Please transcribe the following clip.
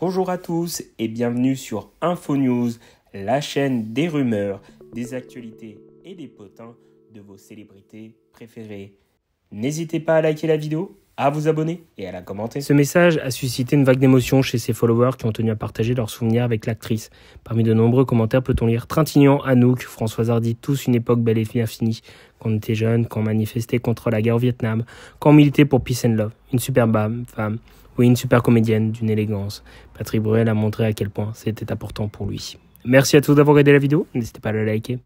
Bonjour à tous et bienvenue sur InfoNews, la chaîne des rumeurs, des actualités et des potins de vos célébrités préférées. N'hésitez pas à liker la vidéo à vous abonner et à la commenter. Ce message a suscité une vague d'émotion chez ses followers qui ont tenu à partager leurs souvenirs avec l'actrice. Parmi de nombreux commentaires peut-on lire Trintignant, Anouk, François Hardy, tous une époque belle et bien finie. Quand on était jeune quand on manifestait contre la guerre au Vietnam, quand on militait pour Peace and Love. Une superbe femme, oui une super comédienne d'une élégance. Patrick Bruel a montré à quel point c'était important pour lui. Merci à tous d'avoir regardé la vidéo, n'hésitez pas à la liker.